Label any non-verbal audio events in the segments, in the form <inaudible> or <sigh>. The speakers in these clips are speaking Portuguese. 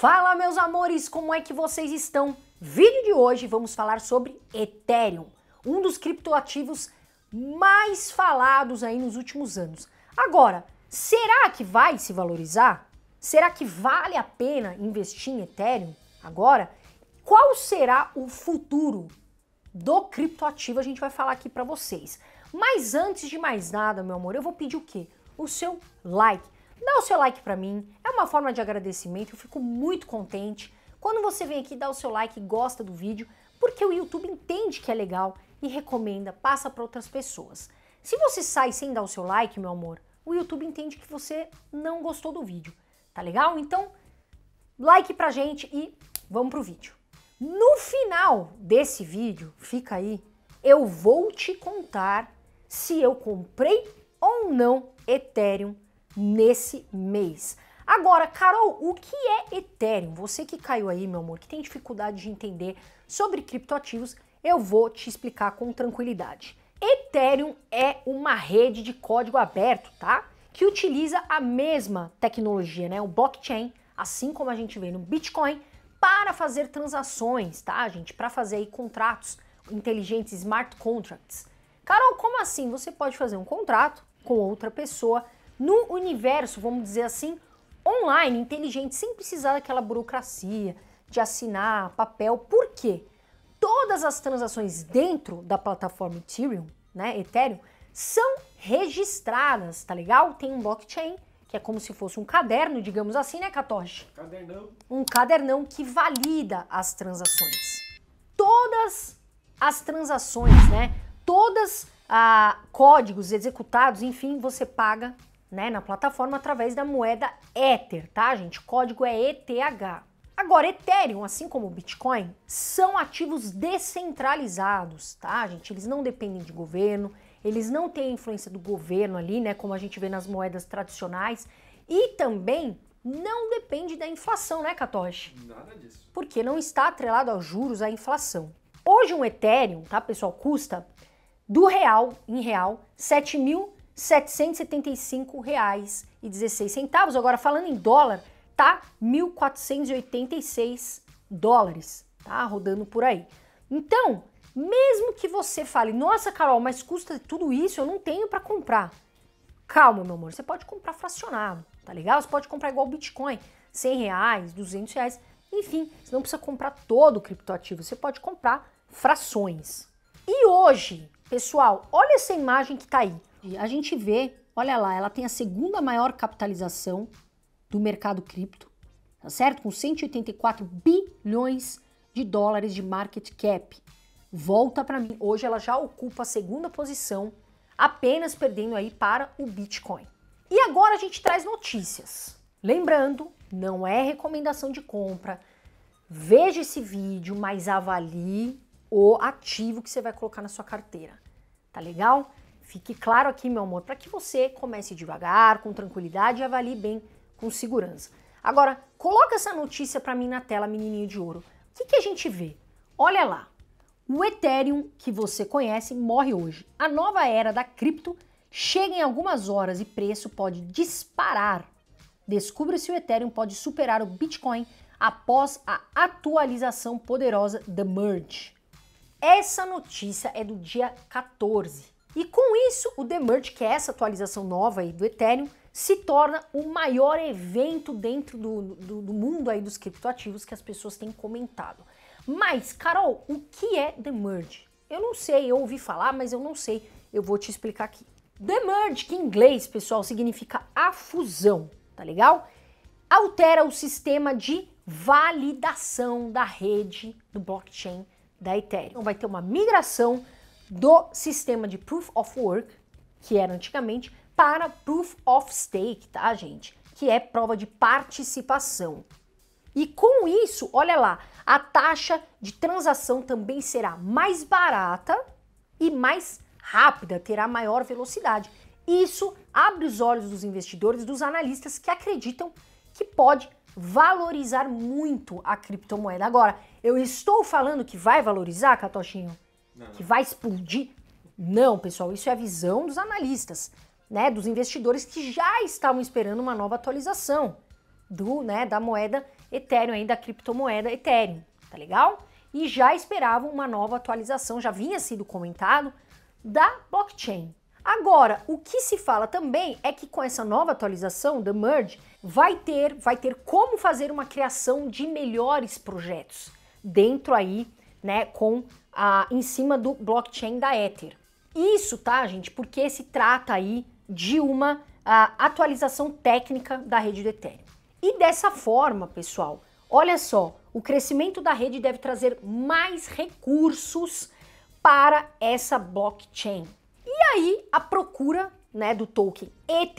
Fala meus amores, como é que vocês estão? Vídeo de hoje vamos falar sobre Ethereum, um dos criptoativos mais falados aí nos últimos anos. Agora, será que vai se valorizar? Será que vale a pena investir em Ethereum agora? Qual será o futuro do criptoativo? A gente vai falar aqui para vocês. Mas antes de mais nada, meu amor, eu vou pedir o quê? O seu like Dá o seu like para mim, é uma forma de agradecimento, eu fico muito contente. Quando você vem aqui, dá o seu like, gosta do vídeo, porque o YouTube entende que é legal e recomenda, passa para outras pessoas. Se você sai sem dar o seu like, meu amor, o YouTube entende que você não gostou do vídeo, tá legal? Então, like pra gente e vamos pro vídeo. No final desse vídeo, fica aí, eu vou te contar se eu comprei ou não Ethereum nesse mês. Agora, Carol, o que é Ethereum? Você que caiu aí, meu amor, que tem dificuldade de entender sobre criptoativos, eu vou te explicar com tranquilidade. Ethereum é uma rede de código aberto, tá? Que utiliza a mesma tecnologia, né? O blockchain, assim como a gente vê no Bitcoin, para fazer transações, tá, gente? Para fazer aí contratos inteligentes, smart contracts. Carol, como assim? Você pode fazer um contrato com outra pessoa no universo, vamos dizer assim, online, inteligente, sem precisar daquela burocracia de assinar papel. Por quê? Todas as transações dentro da plataforma Ethereum, né, Ethereum, são registradas, tá legal? Tem um blockchain que é como se fosse um caderno, digamos assim, né, Katoshi? Cadernão. Um cadernão que valida as transações. Todas as transações, né? Todas ah, códigos executados, enfim, você paga né, na plataforma através da moeda Ether, tá, gente? código é ETH. Agora, Ethereum, assim como o Bitcoin, são ativos descentralizados, tá, gente? Eles não dependem de governo, eles não têm a influência do governo ali, né, como a gente vê nas moedas tradicionais, e também não depende da inflação, né, Katoshi? Nada disso. Porque não está atrelado aos juros, à inflação. Hoje um Ethereum, tá, pessoal, custa do real em real mil R$ 775,16. Agora, falando em dólar, tá 1.486 dólares, tá rodando por aí. Então, mesmo que você fale, nossa, Carol, mas custa tudo isso, eu não tenho para comprar. Calma, meu amor, você pode comprar fracionado, tá legal? Você pode comprar igual Bitcoin, 100 reais, 200 reais, enfim, você não precisa comprar todo o criptoativo, você pode comprar frações. E hoje, pessoal, olha essa imagem que tá aí. A gente vê, olha lá, ela tem a segunda maior capitalização do mercado cripto, tá certo? Com 184 bilhões de dólares de market cap. Volta para mim, hoje ela já ocupa a segunda posição, apenas perdendo aí para o Bitcoin. E agora a gente traz notícias. Lembrando, não é recomendação de compra. Veja esse vídeo, mas avalie o ativo que você vai colocar na sua carteira. Tá legal? Fique claro aqui, meu amor, para que você comece devagar, com tranquilidade e avalie bem com segurança. Agora, coloca essa notícia para mim na tela, menininho de ouro. O que, que a gente vê? Olha lá, o Ethereum que você conhece morre hoje. A nova era da cripto chega em algumas horas e preço pode disparar. Descubra se o Ethereum pode superar o Bitcoin após a atualização poderosa The Merge. Essa notícia é do dia 14. E com isso, o The Merge, que é essa atualização nova aí do Ethereum, se torna o maior evento dentro do, do, do mundo aí dos criptoativos que as pessoas têm comentado. Mas, Carol, o que é The Merge? Eu não sei, eu ouvi falar, mas eu não sei. Eu vou te explicar aqui. The merge, que em inglês, pessoal, significa a fusão, tá legal? Altera o sistema de validação da rede do blockchain da Ethereum. Então vai ter uma migração do sistema de Proof of Work, que era antigamente, para Proof of Stake, tá, gente? Que é prova de participação. E com isso, olha lá, a taxa de transação também será mais barata e mais rápida, terá maior velocidade. Isso abre os olhos dos investidores, dos analistas que acreditam que pode valorizar muito a criptomoeda. Agora, eu estou falando que vai valorizar, Catochinho? não. que vai explodir. Não, pessoal, isso é a visão dos analistas, né, dos investidores que já estavam esperando uma nova atualização do, né, da moeda Ethereum ainda da criptomoeda Ethereum, tá legal? E já esperavam uma nova atualização, já vinha sido comentado da blockchain. Agora, o que se fala também é que com essa nova atualização, The Merge, vai ter, vai ter como fazer uma criação de melhores projetos dentro aí, né, com em cima do blockchain da Ether. Isso, tá, gente? Porque se trata aí de uma atualização técnica da rede do Ethereum. E dessa forma, pessoal, olha só, o crescimento da rede deve trazer mais recursos para essa blockchain. E aí a procura né, do token ETH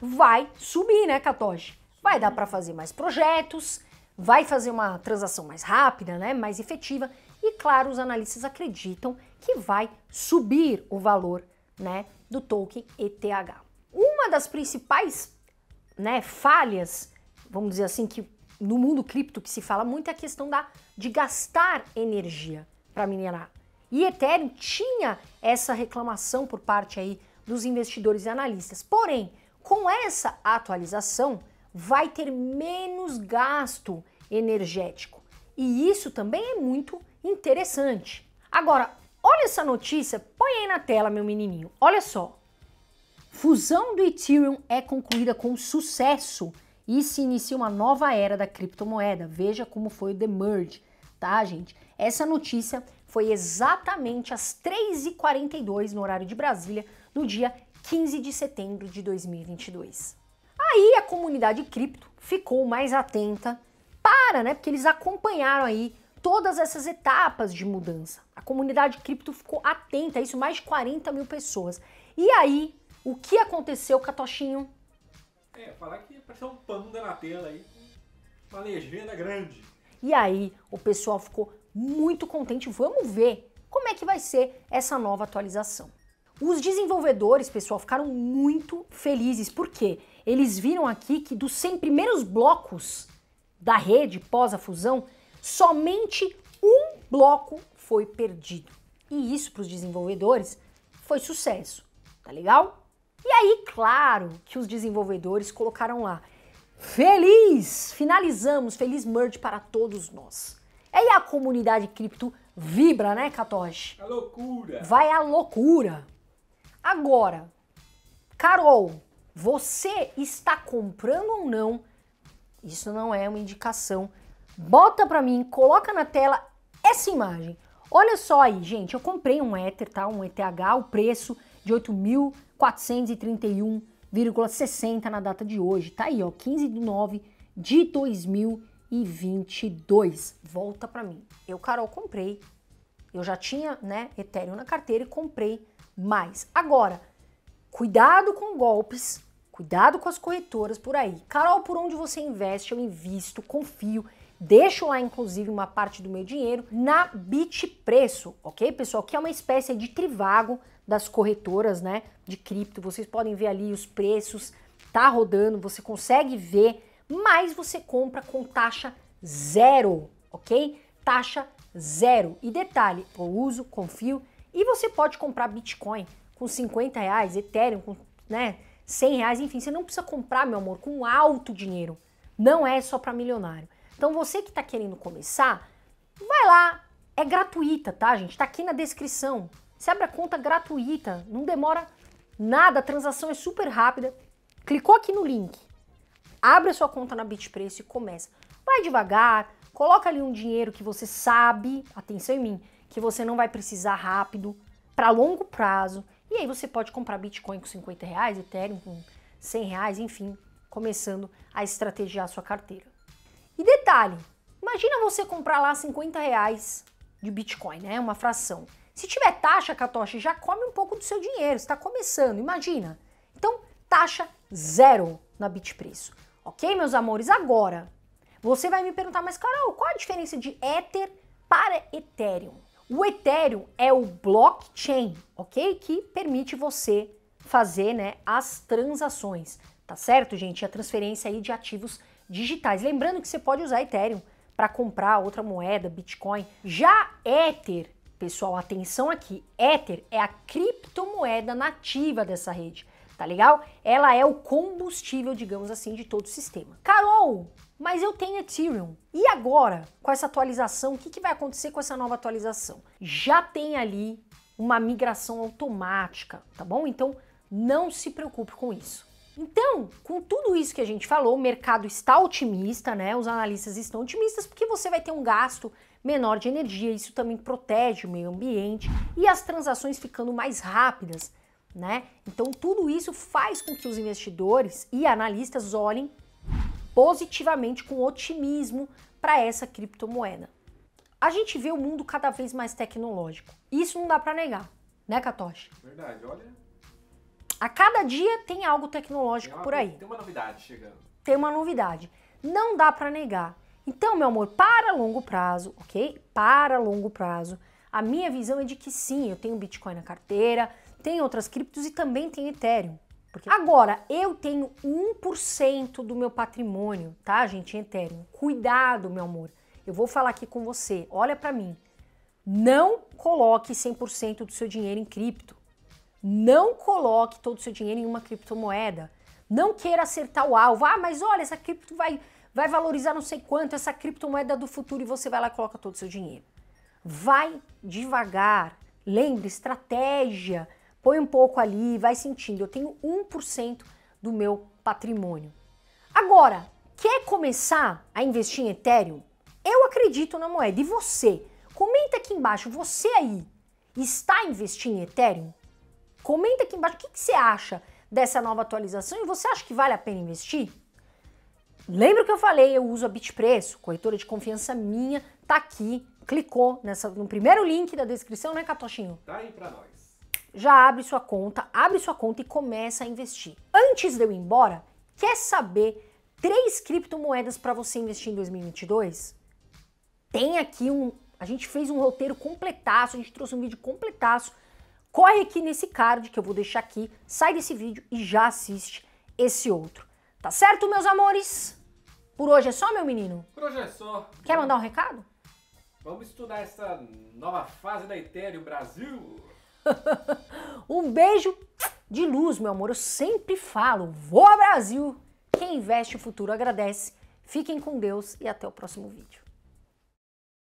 vai subir, né, Katoshi? Vai dar para fazer mais projetos, vai fazer uma transação mais rápida, né, mais efetiva. E claro, os analistas acreditam que vai subir o valor, né, do token ETH. Uma das principais, né, falhas, vamos dizer assim, que no mundo cripto que se fala muito é a questão da de gastar energia para minerar. E Ethereum tinha essa reclamação por parte aí dos investidores e analistas. Porém, com essa atualização, vai ter menos gasto energético. E isso também é muito interessante. Agora, olha essa notícia, põe aí na tela, meu menininho. Olha só. Fusão do Ethereum é concluída com sucesso e se inicia uma nova era da criptomoeda. Veja como foi o The Merge, tá, gente? Essa notícia foi exatamente às 3h42 no horário de Brasília, no dia 15 de setembro de 2022. Aí a comunidade cripto ficou mais atenta para, né? Porque eles acompanharam aí todas essas etapas de mudança. A comunidade cripto ficou atenta a isso, mais de 40 mil pessoas. E aí, o que aconteceu, Catochinho? É, falar que apareceu um panda na tela aí, uma legenda grande. E aí, o pessoal ficou muito contente. Vamos ver como é que vai ser essa nova atualização. Os desenvolvedores, pessoal, ficaram muito felizes, porque eles viram aqui que dos 100 primeiros blocos da rede pós a fusão, somente um bloco foi perdido. E isso para os desenvolvedores foi sucesso, tá legal? E aí, claro que os desenvolvedores colocaram lá: feliz! Finalizamos, feliz merge para todos nós. Aí a comunidade cripto vibra, né, Katoshi? A loucura! Vai à loucura! Agora, Carol, você está comprando ou não? Isso não é uma indicação bota pra mim, coloca na tela essa imagem. Olha só aí, gente, eu comprei um Ether, tá? Um ETH, o preço de 8.431,60 na data de hoje. Tá aí, ó, 15 de 9 de 2022. Volta pra mim. Eu, Carol, comprei. Eu já tinha, né, Ethereum na carteira e comprei mais. Agora, cuidado com golpes Cuidado com as corretoras por aí. Carol, por onde você investe? Eu invisto, confio. Deixo lá, inclusive, uma parte do meu dinheiro na Bit Preço, ok, pessoal? Que é uma espécie de trivago das corretoras, né, de cripto. Vocês podem ver ali os preços, tá rodando, você consegue ver, mas você compra com taxa zero, ok? Taxa zero. E detalhe, eu uso, confio, e você pode comprar Bitcoin com 50 reais, Ethereum com, né, 100 reais, enfim, você não precisa comprar, meu amor, com alto dinheiro. Não é só para milionário. Então você que está querendo começar, vai lá. É gratuita, tá, gente? Tá aqui na descrição. Você abre a conta gratuita, não demora nada, a transação é super rápida. Clicou aqui no link, abre a sua conta na Bitpreço e começa. Vai devagar, coloca ali um dinheiro que você sabe, atenção em mim, que você não vai precisar rápido, para longo prazo, e aí você pode comprar Bitcoin com 50 reais, Ethereum com 100 reais, enfim, começando a estrategiar a sua carteira. E detalhe, imagina você comprar lá 50 reais de Bitcoin, né? Uma fração. Se tiver taxa, Katoshi, já come um pouco do seu dinheiro, está começando, imagina. Então, taxa zero na Bitpreço. Ok, meus amores? Agora, você vai me perguntar, mas Carol, qual a diferença de Ether para Ethereum? O Ethereum é o blockchain, ok? Que permite você fazer né, as transações, tá certo, gente? A transferência aí de ativos digitais. Lembrando que você pode usar Ethereum para comprar outra moeda, Bitcoin. Já Ether, pessoal, atenção aqui, Ether é a criptomoeda nativa dessa rede, tá legal? Ela é o combustível, digamos assim, de todo o sistema. Carol, mas eu tenho Ethereum. E agora, com essa atualização, o que, que vai acontecer com essa nova atualização? Já tem ali uma migração automática, tá bom? Então não se preocupe com isso. Então, com tudo isso que a gente falou, o mercado está otimista, né? Os analistas estão otimistas porque você vai ter um gasto menor de energia, isso também protege o meio ambiente e as transações ficando mais rápidas, né? Então, tudo isso faz com que os investidores e analistas olhem positivamente, com otimismo para essa criptomoeda. A gente vê o mundo cada vez mais tecnológico. Isso não dá para negar, né, Katoshi? Verdade, olha. A cada dia tem algo tecnológico tem uma, por aí. Tem uma novidade chegando. Tem uma novidade. Não dá para negar. Então, meu amor, para longo prazo, ok? Para longo prazo, a minha visão é de que sim, eu tenho Bitcoin na carteira, tem outras criptos e também tem Ethereum. Porque... Agora, eu tenho 1% do meu patrimônio, tá, gente, Ethereum. Cuidado, meu amor. Eu vou falar aqui com você. Olha para mim. Não coloque 100% do seu dinheiro em cripto. Não coloque todo o seu dinheiro em uma criptomoeda. Não queira acertar o alvo. Ah, mas olha, essa cripto vai, vai valorizar não sei quanto, essa criptomoeda do futuro e você vai lá e coloca todo o seu dinheiro. Vai devagar. Lembre, estratégia põe um pouco ali, vai sentindo. Eu tenho 1% do meu patrimônio. Agora, quer começar a investir em Ethereum? Eu acredito na moeda. E você? Comenta aqui embaixo, você aí está investindo em Ethereum? Comenta aqui embaixo o que, que você acha dessa nova atualização e você acha que vale a pena investir? Lembra que eu falei, eu uso a Bitpreço, corretora de confiança minha, tá aqui, clicou nessa, no primeiro link da descrição, né, Catochinho? Tá aí pra nós já abre sua conta, abre sua conta e começa a investir. Antes de eu ir embora, quer saber três criptomoedas para você investir em 2022? Tem aqui um, a gente fez um roteiro completaço, a gente trouxe um vídeo completaço. Corre aqui nesse card que eu vou deixar aqui, sai desse vídeo e já assiste esse outro. Tá certo, meus amores? Por hoje é só, meu menino? Por hoje é só. Quer mandar um recado? Vamos estudar essa nova fase da Ethereum Brasil. <laughs> um beijo de luz, meu amor. Eu sempre falo, voa Brasil! Quem investe o futuro agradece. Fiquem com Deus e até o próximo vídeo.